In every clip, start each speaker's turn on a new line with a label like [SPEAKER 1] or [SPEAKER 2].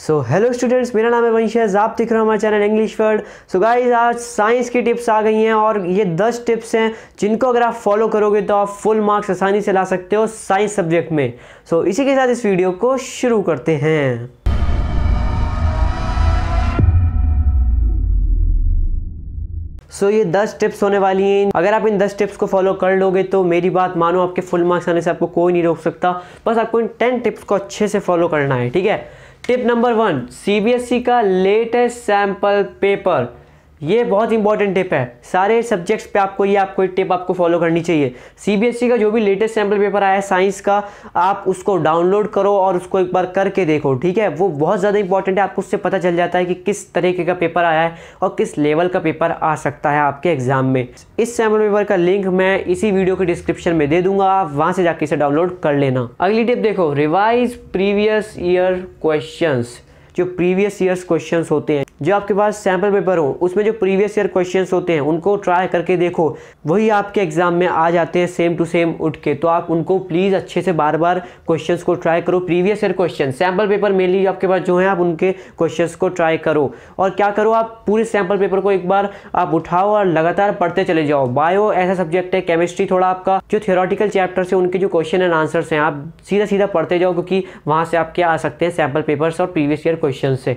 [SPEAKER 1] so hello students मेरा नाम है वंशज आप दिख रहे हो हमारे channel English word so guys आज साइंस की टिप्स आ गई हैं और ये दस टिप्स हैं जिनको अगर आप फॉलो करोगे तो आप फुल मार्क्स आसानी से ला सकते हो साइंस सब्जेक्ट में सो so, इसी के साथ इस वीडियो को शुरू करते हैं सो so, ये दस टिप्स होने वाली हैं अगर आप इन दस टिप्स को फॉलो कर लोगे तो मेरी बात मानो आपके फुल मार्क्स आने से आपको कोई नहीं रोक सकता बस आपको इन टेन टिप्स को अच्छे से फॉलो करना है ठीक है टिप नंबर वन सीबीएसई का लेटेस्ट सैंपल पेपर ये बहुत इंपॉर्टेंट टिप है सारे सब्जेक्ट्स पे आपको ये आपको टिप आपको फॉलो करनी चाहिए सीबीएसई e का जो भी लेटेस्ट सैम्पल पेपर आया है साइंस का आप उसको डाउनलोड करो और उसको एक बार करके देखो ठीक है वो बहुत ज़्यादा इंपॉर्टेंट है आपको उससे पता चल जाता है कि किस तरीके का पेपर आया है और किस लेवल का पेपर आ सकता है आपके एग्जाम में इस सैम्पल पेपर का लिंक मैं इसी वीडियो के डिस्क्रिप्शन में दे दूंगा आप वहाँ से जाके इसे डाउनलोड कर लेना अगली टिप देखो रिवाइज प्रीवियस ईयर क्वेश्चन जो प्रीवियस ईयर क्वेश्चन होते हैं जो आपके पास सैम्पल पेपर हो उसमें जो प्रीवियस ईयर क्वेश्चन होते हैं उनको ट्राई करके देखो वही आपके एग्जाम में आ जाते हैं सेम टू सेम उठ के तो आप उनको प्लीज़ अच्छे से बार बार क्वेश्चंस को ट्राई करो previous year question sample paper mainly आपके पास जो है आप उनके क्वेश्चंस को ट्राई करो और क्या करो आप पूरे सैम्पल पेपर को एक बार आप उठाओ और लगातार पढ़ते चले जाओ बायो ऐसा सब्जेक्ट है केमिस्ट्री थोड़ा आपका जो थियोरटिकल चैप्टर्स है उनके जो क्वेश्चन एंड आंसर्स हैं आप सीधा सीधा पढ़ते जाओ क्योंकि वहाँ से आपके आ सकते हैं सैम्पल पेपर्स और प्रीवियस ईयर क्वेश्चन से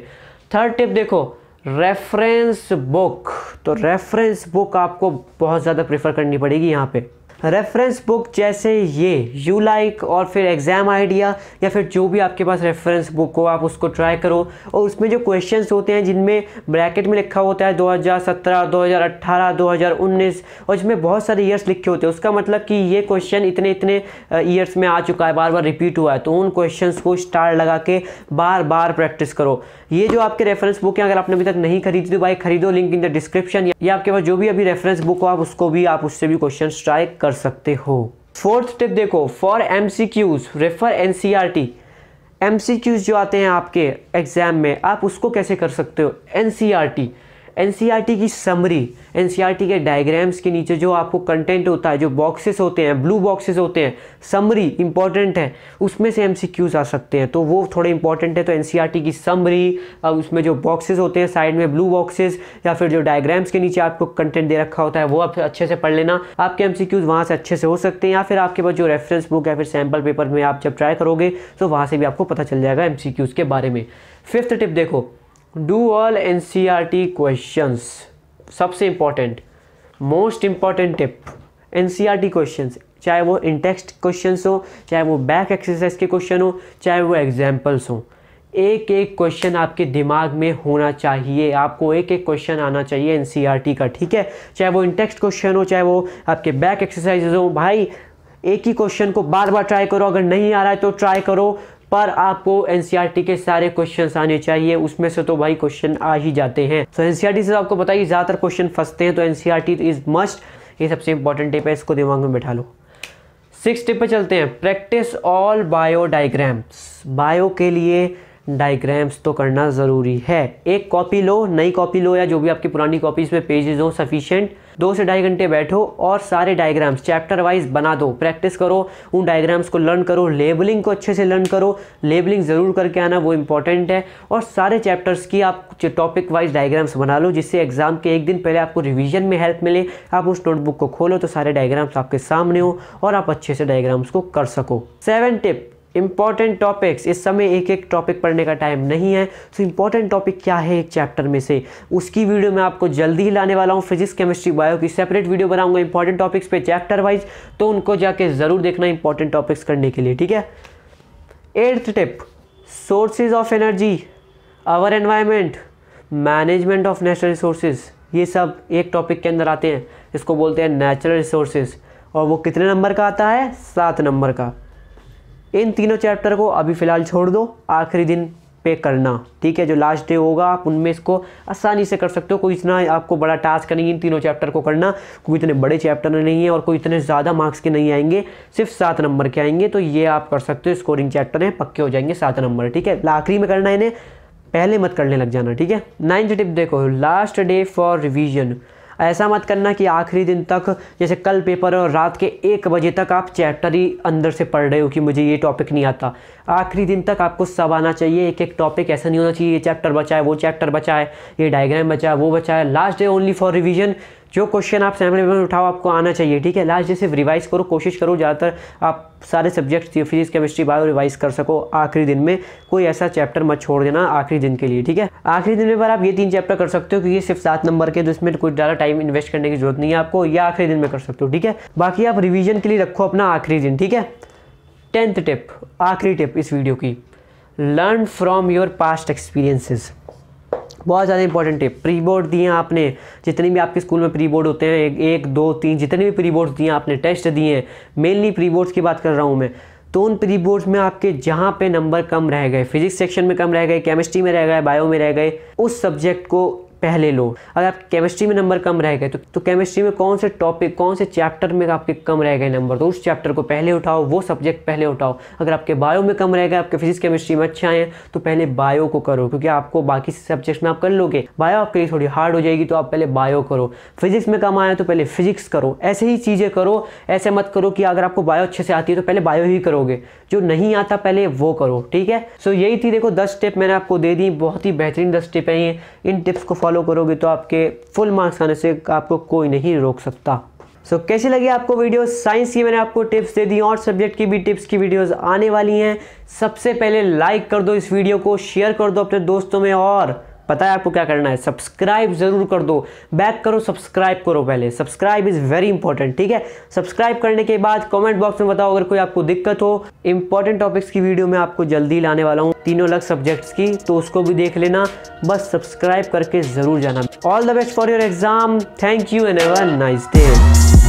[SPEAKER 1] थर्ड टिप देखो रेफरेंस बुक तो रेफरेंस बुक आपको बहुत ज़्यादा प्रेफर करनी पड़ेगी यहाँ पे रेफरेंस बुक जैसे ये यू लाइक और फिर एग्ज़ाम आइडिया या फिर जो भी आपके पास रेफरेंस बुक हो आप उसको ट्राई करो और उसमें जो क्वेश्चंस होते हैं जिनमें ब्रैकेट में लिखा होता है 2017, 2018, 2019 और जिसमें बहुत सारे ईयर्स लिखे होते हैं उसका मतलब कि ये क्वेश्चन इतने इतने ईयर्स में आ चुका है बार बार रिपीट हुआ है तो उन क्वेश्चन को स्टार लगा के बार बार प्रैक्टिस करो ये जो आपके रेफरेंस बुक है अगर आपने अभी तक नहीं खरीदी तो भाई खरीदो लिंक इन द डिस्क्रिप्शन या आपके पास जो भी अभी रेफरेंस बुक हो आप उसको भी आप उससे भी क्वेश्चन ट्राई करो कर सकते हो फोर्थ टिप देखो for M C Qs refer N C R T M C Qs जो आते हैं आपके एग्ज़ाम में आप उसको कैसे कर सकते हो N C R T N की समरी एन के डायग्राम्स के नीचे जो आपको कंटेंट होता है जो बॉक्सेस होते हैं ब्लू बॉक्सेस होते हैं समरी इंपॉर्टेंट है उसमें से एम आ सकते हैं तो वो थोड़े इंपॉर्टेंट है तो एन e की समरी उसमें जो बॉक्सेस होते हैं साइड में ब्लू बॉक्सेस या फिर जो डायग्राम्स के नीचे आपको कंटेंट दे रखा होता है वो आप अच्छे से पढ़ लेना आपके एम सी वहाँ से अच्छे से हो सकते हैं या फिर आपके पास जो रेफरेंस बुक या फिर सैम्पल पेपर में आप जब ट्राई करोगे तो वहाँ से भी आपको पता चल जाएगा एम के बारे में फिफ्थ टिप देखो do all N C R T question सबसे important most important tip N C R T question चाहे वो इंटेक्सट क्वेश्चन हो चाहे वो बैक एक्सरसाइज के क्वेश्चन हो चाहे वो एग्जाम्पल्स हों एक एक क्वेश्चन आपके दिमाग में होना चाहिए आपको एक एक क्वेश्चन आना चाहिए एन सी आर टी का ठीक है चाहे वो इंटेक्सट क्वेश्चन हो चाहे वो आपके बैक एक्सरसाइज हो भाई एक ही क्वेश्चन को बार बार ट्राई करो अगर नहीं आ रहा है तो ट्राई करो पर आपको एनसीईआरटी e के सारे क्वेश्चन आने चाहिए उसमें से तो भाई क्वेश्चन आ ही जाते हैं तो एनसीईआरटी e से आपको पता ही ज़्यादातर क्वेश्चन फंसते हैं तो एनसीईआरटी इज़ मस्ट ये सबसे इंपॉर्टेंट टिप है इसको दिमाग में बैठा लो सिक्स टिप पे चलते हैं practice all bio diagrams bio के लिए डायग्राम्स तो करना ज़रूरी है एक कॉपी लो नई कॉपी लो या जो भी आपकी पुरानी कॉपीज़ में पेजेस हो सफिशेंट दो से ढाई घंटे बैठो और सारे डायग्राम्स चैप्टर वाइज बना दो प्रैक्टिस करो उन डायग्राम्स को लर्न करो लेबलिंग को अच्छे से लर्न करो लेबलिंग ज़रूर करके आना वो इंपॉर्टेंट है और सारे चैप्टर्स की आप टॉपिक वाइज डायग्राम्स बना लो जिससे एग्ज़ाम के एक दिन पहले आपको रिविजन में हेल्प मिले आप उस नोटबुक को खोलो तो सारे डायग्राम्स आपके सामने हो और आप अच्छे से डायग्राम्स को कर सको सेवन टिप इंपॉर्टेंट टॉपिक्स इस समय एक एक टॉपिक पढ़ने का टाइम नहीं है सो इंपॉर्टेंट टॉपिक क्या है एक चैप्टर में से उसकी वीडियो मैं आपको जल्दी ही लाने वाला हूँ फिजिक्स केमिस्ट्री बायो की सेपरेट वीडियो बनाऊंगा इंपॉर्टेंट टॉपिक्स पे चैप्टर वाइज तो उनको जाके ज़रूर देखना इंपॉर्टेंट टॉपिक्स करने के लिए ठीक है eighth tip sources of energy our environment management of natural resources ये सब एक टॉपिक के अंदर आते हैं इसको बोलते हैं नेचुरल रिसोर्सेज और वो कितने नंबर का आता है सात नंबर का इन तीनों चैप्टर को अभी फ़िलहाल छोड़ दो आखिरी दिन पे करना ठीक है जो लास्ट डे होगा आप उनमें इसको आसानी से कर सकते हो कोई इतना आपको बड़ा टास्क नहीं इन तीनों चैप्टर को करना कोई इतने बड़े चैप्टर नहीं है और कोई इतने ज़्यादा मार्क्स के नहीं आएंगे सिर्फ सात नंबर के आएंगे तो ये आप कर सकते हो स्कोरिंग चैप्टर हैं पक्के हो जाएंगे सात नंबर ठीक है आखिरी में करना इन्हें पहले मत करने लग जाना ठीक है नाइन्थ टिप देखो लास्ट डे फॉर रिविजन ऐसा मत करना कि आखिरी दिन तक जैसे कल पेपर है और रात के एक बजे तक आप चैप्टर ही अंदर से पढ़ रहे हो कि मुझे ये टॉपिक नहीं आता आखिरी दिन तक आपको सब आना चाहिए एक एक टॉपिक ऐसा नहीं होना चाहिए ये चैप्टर बचा है वो चैप्टर बचा है ये डायग्राम बचा है वो बचा है last day only for revision जो क्वेश्चन आप सैम्पल में उठाओ आपको आना चाहिए ठीक है लास्ट डे सिर्फ रिवाइज़ करो कोशिश करो ज़्यादातर आप सारे subjects physics chemistry bio revise कर सको आखिरी दिन में कोई ऐसा चैप्टर मत छोड़ देना आखिरी दिन के लिए ठीक है आखिरी दिन में पर आप ये तीन चैप्टर कर सकते हो क्योंकि सिर्फ सात नंबर के तो इसमें कुछ ज़्यादा टाइम इन्वेस्ट करने की जरूरत नहीं है आपको या आखिरी दिन में कर सकते हो ठीक है बाकी आप रिविजन के लिए रखो अपना आखिरी दिन ठीक है टेंथ टिप आखिरी टिप इस वीडियो की learn from your past experiences बहुत ज़्यादा इंपॉर्टेंट है प्री बोर्ड दिए आपने जितने भी आपके स्कूल में प्री बोर्ड होते हैं एक, एक दो तीन जितने भी प्री बोर्ड्स दिए आपने टेस्ट दिए हैं मेनली प्री बोर्ड्स की बात कर रहा हूँ मैं तो उन प्री बोर्ड्स में आपके जहाँ पे नंबर कम रह गए फिजिक्स सेक्शन में कम रह गए केमिस्ट्री में रह गए बायो में रह गए उस सब्जेक्ट को पहले लो अगर आप केमिस्ट्री में नंबर कम रह गए तो, तो केमिस्ट्री में कौन से टॉपिक कौन से चैप्टर में आपके कम रह गए नंबर तो उस चैप्टर को पहले उठाओ वो सब्जेक्ट पहले उठाओ अगर आपके बायो में कम रह गए आपके फिजिक्स केमिस्ट्री में अच्छे आए हैं तो पहले बायो को करो क्योंकि आपको बाकी सब्जेक्ट में आप कर लोगे बायो आपके लिए थोड़ी हार्ड हो जाएगी तो आप पहले बायो करो फिजिक्स में कम आए तो पहले फिजिक्स करो ऐसे ही चीज़ें करो ऐसे मत करो कि अगर आपको बायो अच्छे से आती है तो पहले बायो ही करोगे जो नहीं आता पहले वो करो ठीक है सो यही थी देखो दस स्टेप मैंने आपको दे दी बहुत ही बेहतरीन दस स्टेप है ये इन टिप्स को फॉलो करोगे तो आपके फुल मार्क्स आने से आपको कोई नहीं रोक सकता सो so, कैसी लगी आपको वीडियो साइंस की मैंने आपको टिप्स दे दी और सब्जेक्ट की भी टिप्स की वीडियोस आने वाली हैं सबसे पहले लाइक कर दो इस वीडियो को शेयर कर दो अपने दोस्तों में और पता है आपको क्या करना है सब्सक्राइब ज़रूर कर दो बैक करो सब्सक्राइब करो पहले सब्सक्राइब इज़ वेरी इंपॉर्टेंट ठीक है सब्सक्राइब करने के बाद कमेंट बॉक्स में बताओ अगर कोई आपको दिक्कत हो इंपॉर्टेंट टॉपिक्स की वीडियो में आपको जल्दी लाने वाला हूँ तीनों अलग सब्जेक्ट्स की तो उसको भी देख लेना बस सब्सक्राइब करके ज़रूर जाना all the best for your exam thank you and ever nice day